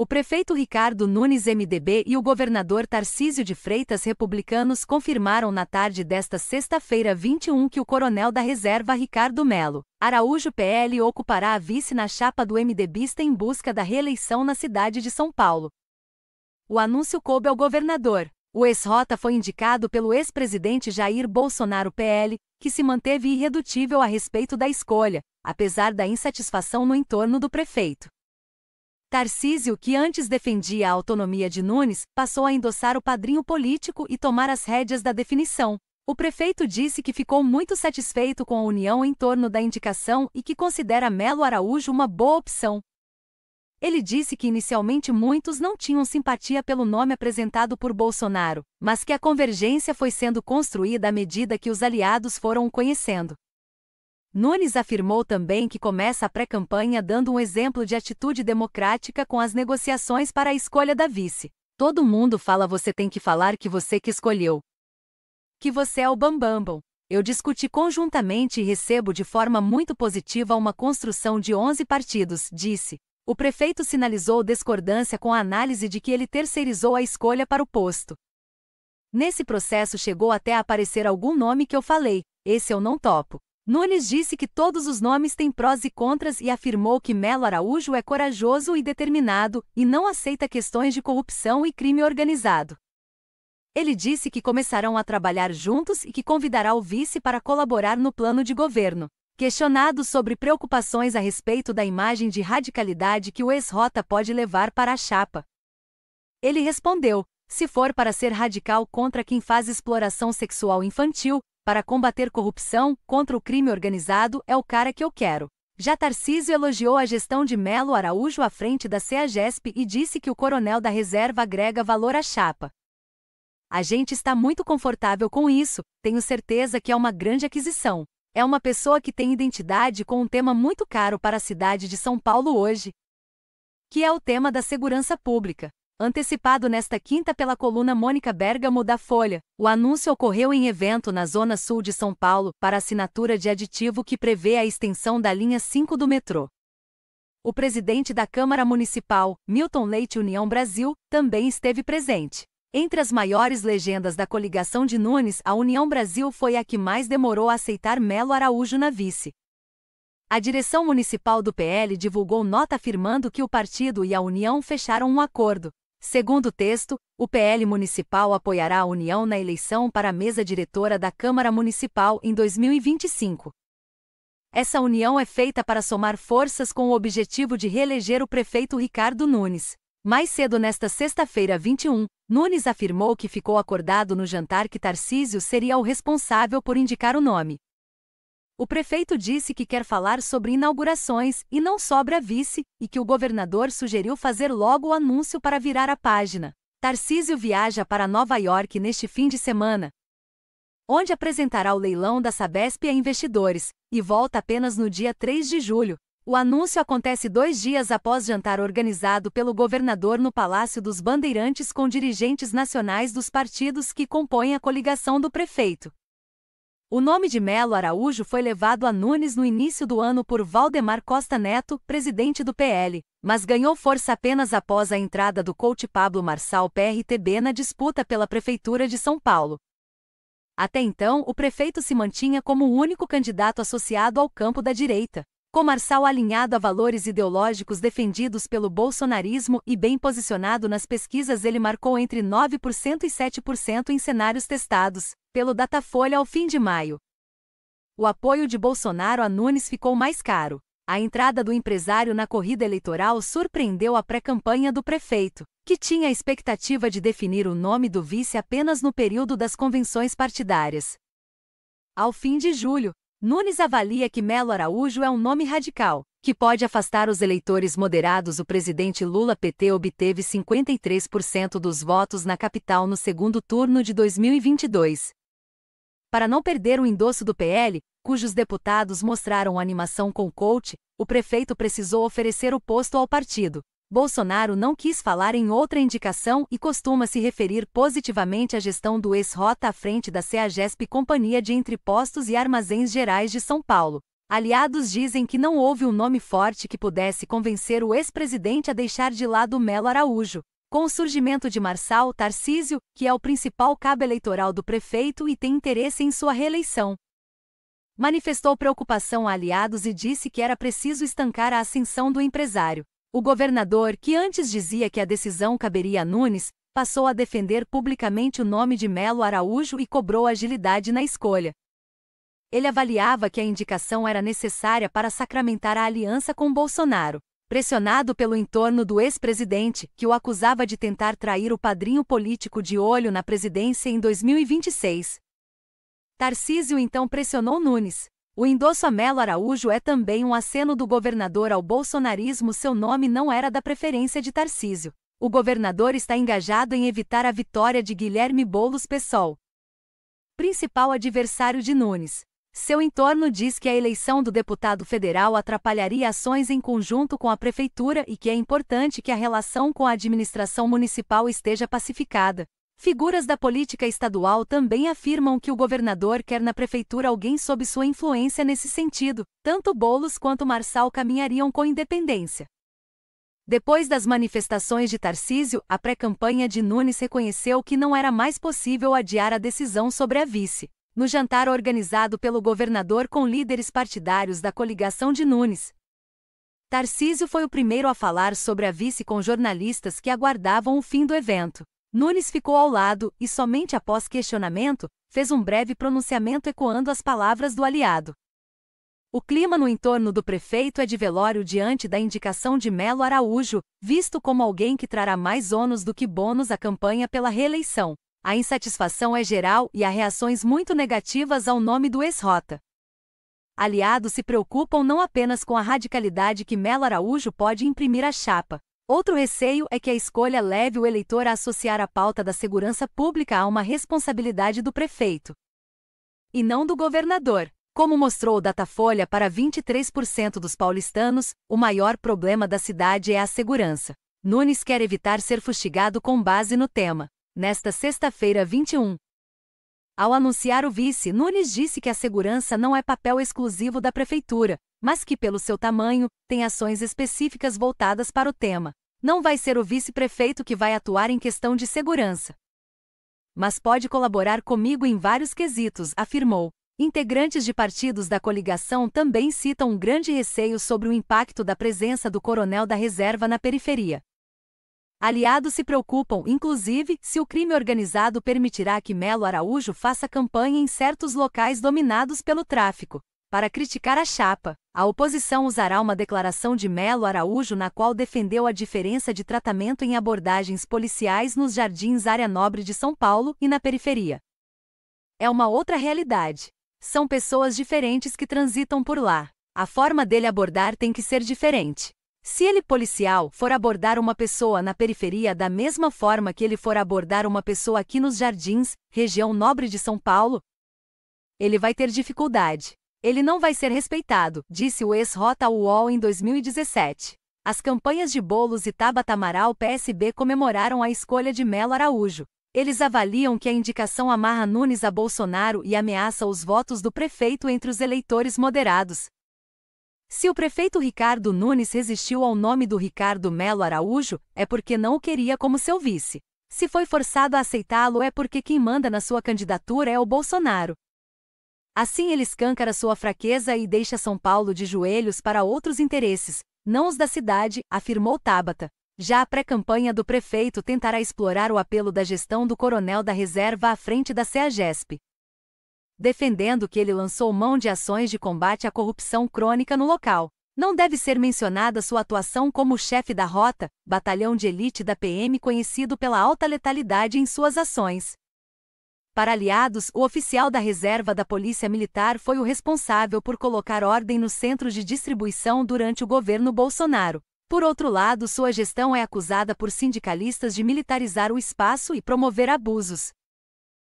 O prefeito Ricardo Nunes MDB e o governador Tarcísio de Freitas Republicanos confirmaram na tarde desta sexta-feira 21 que o coronel da reserva Ricardo Melo Araújo PL ocupará a vice na chapa do MDBista em busca da reeleição na cidade de São Paulo. O anúncio coube ao governador. O ex-rota foi indicado pelo ex-presidente Jair Bolsonaro PL, que se manteve irredutível a respeito da escolha, apesar da insatisfação no entorno do prefeito. Tarcísio, que antes defendia a autonomia de Nunes, passou a endossar o padrinho político e tomar as rédeas da definição. O prefeito disse que ficou muito satisfeito com a união em torno da indicação e que considera Melo Araújo uma boa opção. Ele disse que inicialmente muitos não tinham simpatia pelo nome apresentado por Bolsonaro, mas que a convergência foi sendo construída à medida que os aliados foram o conhecendo. Nunes afirmou também que começa a pré-campanha dando um exemplo de atitude democrática com as negociações para a escolha da vice. Todo mundo fala você tem que falar que você que escolheu. Que você é o bambambam. Eu discuti conjuntamente e recebo de forma muito positiva uma construção de 11 partidos, disse. O prefeito sinalizou discordância com a análise de que ele terceirizou a escolha para o posto. Nesse processo chegou até a aparecer algum nome que eu falei, esse eu não topo. Nunes disse que todos os nomes têm prós e contras e afirmou que Melo Araújo é corajoso e determinado e não aceita questões de corrupção e crime organizado. Ele disse que começarão a trabalhar juntos e que convidará o vice para colaborar no plano de governo. Questionado sobre preocupações a respeito da imagem de radicalidade que o ex-rota pode levar para a chapa, ele respondeu: se for para ser radical contra quem faz exploração sexual infantil, para combater corrupção, contra o crime organizado, é o cara que eu quero. Já Tarcísio elogiou a gestão de Melo Araújo à frente da CEAGESP e disse que o coronel da reserva agrega valor à chapa. A gente está muito confortável com isso, tenho certeza que é uma grande aquisição. É uma pessoa que tem identidade com um tema muito caro para a cidade de São Paulo hoje, que é o tema da segurança pública. Antecipado nesta quinta pela coluna Mônica Bergamo da Folha, o anúncio ocorreu em evento na Zona Sul de São Paulo para assinatura de aditivo que prevê a extensão da linha 5 do metrô. O presidente da Câmara Municipal, Milton Leite União Brasil, também esteve presente. Entre as maiores legendas da coligação de Nunes, a União Brasil foi a que mais demorou a aceitar Melo Araújo na vice. A direção municipal do PL divulgou nota afirmando que o partido e a União fecharam um acordo, Segundo o texto, o PL municipal apoiará a União na eleição para a mesa diretora da Câmara Municipal em 2025. Essa união é feita para somar forças com o objetivo de reeleger o prefeito Ricardo Nunes. Mais cedo nesta sexta-feira 21, Nunes afirmou que ficou acordado no jantar que Tarcísio seria o responsável por indicar o nome. O prefeito disse que quer falar sobre inaugurações e não sobre a vice, e que o governador sugeriu fazer logo o anúncio para virar a página. Tarcísio viaja para Nova York neste fim de semana, onde apresentará o leilão da Sabesp a investidores, e volta apenas no dia 3 de julho. O anúncio acontece dois dias após jantar organizado pelo governador no Palácio dos Bandeirantes com dirigentes nacionais dos partidos que compõem a coligação do prefeito. O nome de Melo Araújo foi levado a Nunes no início do ano por Valdemar Costa Neto, presidente do PL, mas ganhou força apenas após a entrada do coach Pablo Marçal PRTB na disputa pela Prefeitura de São Paulo. Até então, o prefeito se mantinha como o único candidato associado ao campo da direita. Comarçal alinhado a valores ideológicos defendidos pelo bolsonarismo e bem posicionado nas pesquisas, ele marcou entre 9% e 7% em cenários testados, pelo Datafolha ao fim de maio. O apoio de Bolsonaro a Nunes ficou mais caro. A entrada do empresário na corrida eleitoral surpreendeu a pré-campanha do prefeito, que tinha a expectativa de definir o nome do vice apenas no período das convenções partidárias. Ao fim de julho, Nunes avalia que Melo Araújo é um nome radical, que pode afastar os eleitores moderados. O presidente Lula PT obteve 53% dos votos na capital no segundo turno de 2022. Para não perder o endosso do PL, cujos deputados mostraram animação com o coach, o prefeito precisou oferecer o posto ao partido. Bolsonaro não quis falar em outra indicação e costuma se referir positivamente à gestão do ex-rota à frente da CEAGESP Companhia de Entrepostos e Armazéns Gerais de São Paulo. Aliados dizem que não houve um nome forte que pudesse convencer o ex-presidente a deixar de lado Melo Araújo. Com o surgimento de Marçal Tarcísio, que é o principal cabo eleitoral do prefeito e tem interesse em sua reeleição, manifestou preocupação a aliados e disse que era preciso estancar a ascensão do empresário. O governador, que antes dizia que a decisão caberia a Nunes, passou a defender publicamente o nome de Melo Araújo e cobrou agilidade na escolha. Ele avaliava que a indicação era necessária para sacramentar a aliança com Bolsonaro. Pressionado pelo entorno do ex-presidente, que o acusava de tentar trair o padrinho político de olho na presidência em 2026. Tarcísio então pressionou Nunes, o endosso a Melo Araújo é também um aceno do governador ao bolsonarismo. Seu nome não era da preferência de Tarcísio. O governador está engajado em evitar a vitória de Guilherme Boulos Pessoal, principal adversário de Nunes. Seu entorno diz que a eleição do deputado federal atrapalharia ações em conjunto com a prefeitura e que é importante que a relação com a administração municipal esteja pacificada. Figuras da política estadual também afirmam que o governador quer na prefeitura alguém sob sua influência nesse sentido, tanto Bolos quanto Marçal caminhariam com independência. Depois das manifestações de Tarcísio, a pré-campanha de Nunes reconheceu que não era mais possível adiar a decisão sobre a vice. No jantar organizado pelo governador com líderes partidários da coligação de Nunes, Tarcísio foi o primeiro a falar sobre a vice com jornalistas que aguardavam o fim do evento. Nunes ficou ao lado e, somente após questionamento, fez um breve pronunciamento ecoando as palavras do aliado. O clima no entorno do prefeito é de velório diante da indicação de Melo Araújo, visto como alguém que trará mais ônus do que bônus à campanha pela reeleição. A insatisfação é geral e há reações muito negativas ao nome do ex-rota. Aliados se preocupam não apenas com a radicalidade que Melo Araújo pode imprimir à chapa, Outro receio é que a escolha leve o eleitor a associar a pauta da segurança pública a uma responsabilidade do prefeito e não do governador. Como mostrou o Datafolha para 23% dos paulistanos, o maior problema da cidade é a segurança. Nunes quer evitar ser fustigado com base no tema. Nesta sexta-feira, 21. Ao anunciar o vice, Nunes disse que a segurança não é papel exclusivo da prefeitura, mas que, pelo seu tamanho, tem ações específicas voltadas para o tema. Não vai ser o vice-prefeito que vai atuar em questão de segurança. Mas pode colaborar comigo em vários quesitos, afirmou. Integrantes de partidos da coligação também citam um grande receio sobre o impacto da presença do coronel da reserva na periferia. Aliados se preocupam, inclusive, se o crime organizado permitirá que Melo Araújo faça campanha em certos locais dominados pelo tráfico. Para criticar a chapa, a oposição usará uma declaração de Melo Araújo na qual defendeu a diferença de tratamento em abordagens policiais nos jardins área nobre de São Paulo e na periferia. É uma outra realidade. São pessoas diferentes que transitam por lá. A forma dele abordar tem que ser diferente. Se ele, policial, for abordar uma pessoa na periferia da mesma forma que ele for abordar uma pessoa aqui nos jardins, região nobre de São Paulo, ele vai ter dificuldade. Ele não vai ser respeitado, disse o ex-rota UOL em 2017. As campanhas de Bolos e Tabata Amaral PSB comemoraram a escolha de Melo Araújo. Eles avaliam que a indicação amarra Nunes a Bolsonaro e ameaça os votos do prefeito entre os eleitores moderados. Se o prefeito Ricardo Nunes resistiu ao nome do Ricardo Melo Araújo, é porque não o queria como seu vice. Se foi forçado a aceitá-lo é porque quem manda na sua candidatura é o Bolsonaro. Assim ele escancara sua fraqueza e deixa São Paulo de joelhos para outros interesses, não os da cidade, afirmou Tabata. Já a pré-campanha do prefeito tentará explorar o apelo da gestão do coronel da reserva à frente da CEAGESP, defendendo que ele lançou mão de ações de combate à corrupção crônica no local. Não deve ser mencionada sua atuação como chefe da rota, batalhão de elite da PM conhecido pela alta letalidade em suas ações. Para aliados, o oficial da reserva da Polícia Militar foi o responsável por colocar ordem nos centros de distribuição durante o governo Bolsonaro. Por outro lado, sua gestão é acusada por sindicalistas de militarizar o espaço e promover abusos.